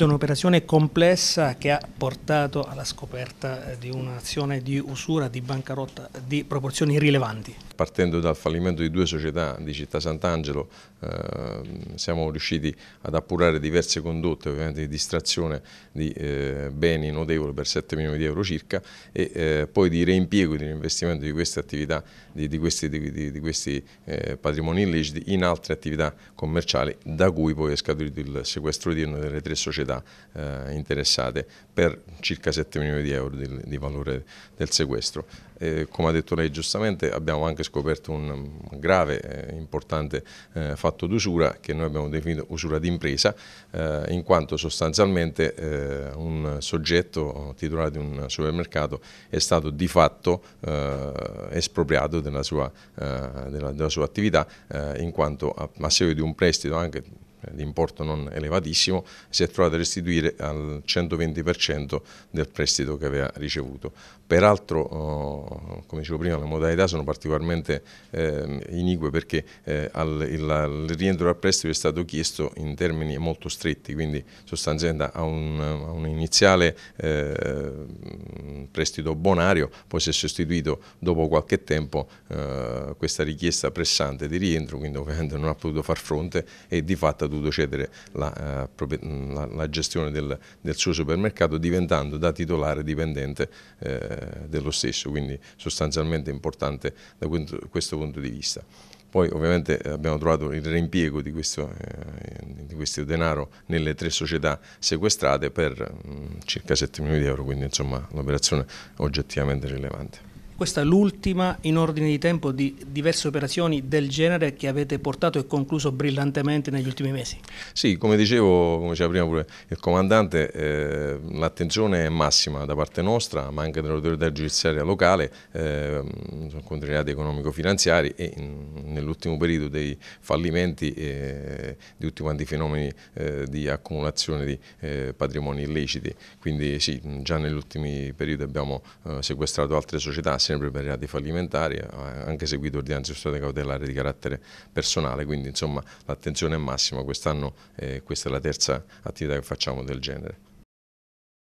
È un'operazione complessa che ha portato alla scoperta eh, di un'azione di usura, di bancarotta di proporzioni rilevanti. Partendo dal fallimento di due società di Città Sant'Angelo eh, siamo riusciti ad appurare diverse condotte ovviamente di distrazione di eh, beni notevoli per 7 milioni di euro circa e eh, poi di reimpiego e di investimento di queste attività, di, di questi, di, di questi eh, patrimoni illeciti in altre attività commerciali da cui poi è scaturito il sequestro di una delle tre società società eh, interessate per circa 7 milioni di euro di, di valore del sequestro. Eh, come ha detto lei giustamente abbiamo anche scoperto un grave e eh, importante eh, fatto d'usura che noi abbiamo definito usura d'impresa eh, in quanto sostanzialmente eh, un soggetto titolare di un supermercato è stato di fatto espropriato della sua, della, della sua attività in quanto a, a seguito di un prestito anche di importo non elevatissimo, si è trovato a restituire al 120% del prestito che aveva ricevuto. Peraltro, oh, come dicevo prima, le modalità sono particolarmente ehm, inique perché eh, il, rientro dal prestito è stato chiesto in termini molto stretti, quindi sostanzialmente a un, a un iniziale ehm, prestito bonario, poi si è sostituito dopo qualche tempo eh, questa richiesta pressante di rientro, quindi ovviamente non ha potuto far fronte e di fatto dovuto cedere la, eh, mm, la, la gestione del, del, suo supermercato diventando da titolare dipendente eh, dello stesso, quindi sostanzialmente importante da questo punto di vista. Poi ovviamente abbiamo trovato il reimpiego di questo, eh, di questo, denaro nelle tre società sequestrate per mh, mm, circa 7 milioni di euro, quindi insomma un'operazione oggettivamente rilevante. Questa l'ultima in ordine di tempo di diverse operazioni del genere che avete portato e concluso brillantemente negli ultimi mesi. Sì, come dicevo, come diceva prima pure il comandante, eh, l'attenzione è massima da parte nostra, ma anche dell'autorità giudiziaria locale, eh, sono contrariati economico-finanziari e mm, nell'ultimo periodo dei fallimenti eh, di tutti quanti i fenomeni eh, di accumulazione di eh, patrimoni illeciti. Quindi sì, già negli ultimi periodi abbiamo eh, sequestrato altre società, sempre per reati fallimentari, ha eh, anche seguito ordinanze custodia cautelare di carattere personale, quindi insomma l'attenzione è massima, quest'anno eh, questa è la terza attività che facciamo del genere.